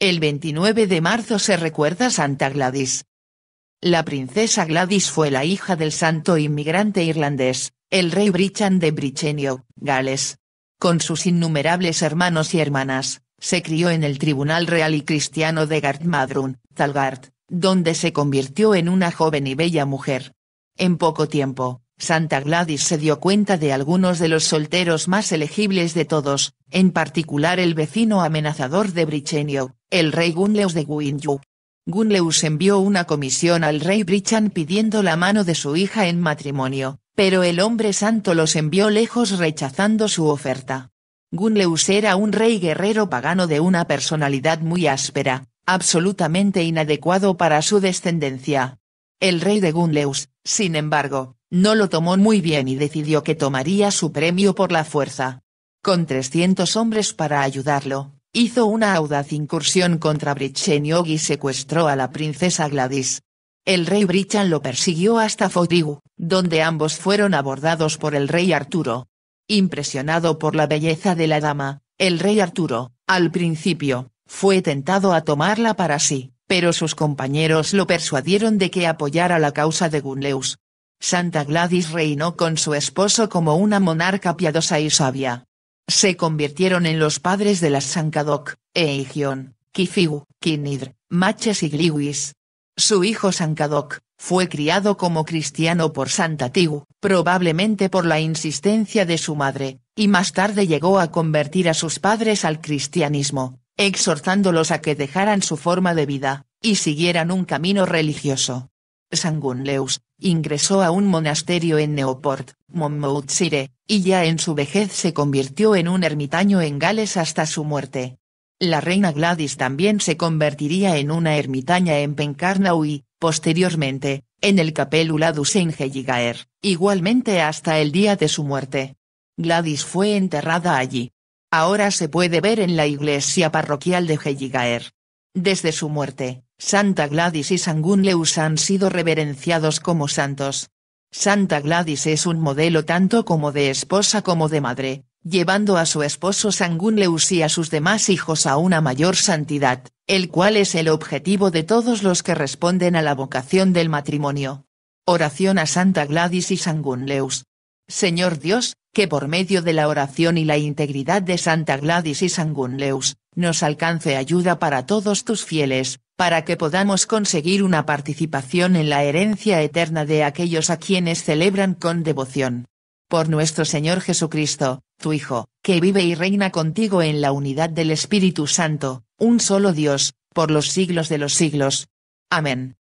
El 29 de marzo se recuerda Santa Gladys. La princesa Gladys fue la hija del santo inmigrante irlandés, el rey Brichan de Brichenio, Gales. Con sus innumerables hermanos y hermanas, se crió en el Tribunal Real y Cristiano de Gartmadrun, Talgard, donde se convirtió en una joven y bella mujer. En poco tiempo, Santa Gladys se dio cuenta de algunos de los solteros más elegibles de todos, en particular el vecino amenazador de Brichenio, el rey Gunleus de Guinju. Gunleus envió una comisión al rey Brichan pidiendo la mano de su hija en matrimonio, pero el hombre santo los envió lejos rechazando su oferta. Gunleus era un rey guerrero pagano de una personalidad muy áspera, absolutamente inadecuado para su descendencia, el rey de Gunleus, sin embargo, no lo tomó muy bien y decidió que tomaría su premio por la fuerza. Con 300 hombres para ayudarlo, hizo una audaz incursión contra Bricheniog y secuestró a la princesa Gladys. El rey Brichan lo persiguió hasta Fodrigu, donde ambos fueron abordados por el rey Arturo. Impresionado por la belleza de la dama, el rey Arturo, al principio, fue tentado a tomarla para sí, pero sus compañeros lo persuadieron de que apoyara la causa de Gunleus. Santa Gladys reinó con su esposo como una monarca piadosa y sabia. Se convirtieron en los padres de las Sancadoc, Eigion, Kifiu, Kinidr, Maches y Gliwis. Su hijo Sancadoc, fue criado como cristiano por Santa Tigu, probablemente por la insistencia de su madre, y más tarde llegó a convertir a sus padres al cristianismo, exhortándolos a que dejaran su forma de vida, y siguieran un camino religioso. Sangunleus, ingresó a un monasterio en Neoport, Monmouthshire, y ya en su vejez se convirtió en un ermitaño en Gales hasta su muerte. La reina Gladys también se convertiría en una ermitaña en Pencarnau y, posteriormente, en el Capeluladus en Helligaer, igualmente hasta el día de su muerte. Gladys fue enterrada allí, Ahora se puede ver en la iglesia parroquial de Heligaer. Desde su muerte, Santa Gladys y Sangunleus han sido reverenciados como santos. Santa Gladys es un modelo tanto como de esposa como de madre, llevando a su esposo Sangunleus y a sus demás hijos a una mayor santidad, el cual es el objetivo de todos los que responden a la vocación del matrimonio. Oración a Santa Gladys y Sangunleus. Señor Dios, que por medio de la oración y la integridad de Santa Gladys y Sangunleus, nos alcance ayuda para todos tus fieles, para que podamos conseguir una participación en la herencia eterna de aquellos a quienes celebran con devoción. Por nuestro Señor Jesucristo, tu Hijo, que vive y reina contigo en la unidad del Espíritu Santo, un solo Dios, por los siglos de los siglos. Amén.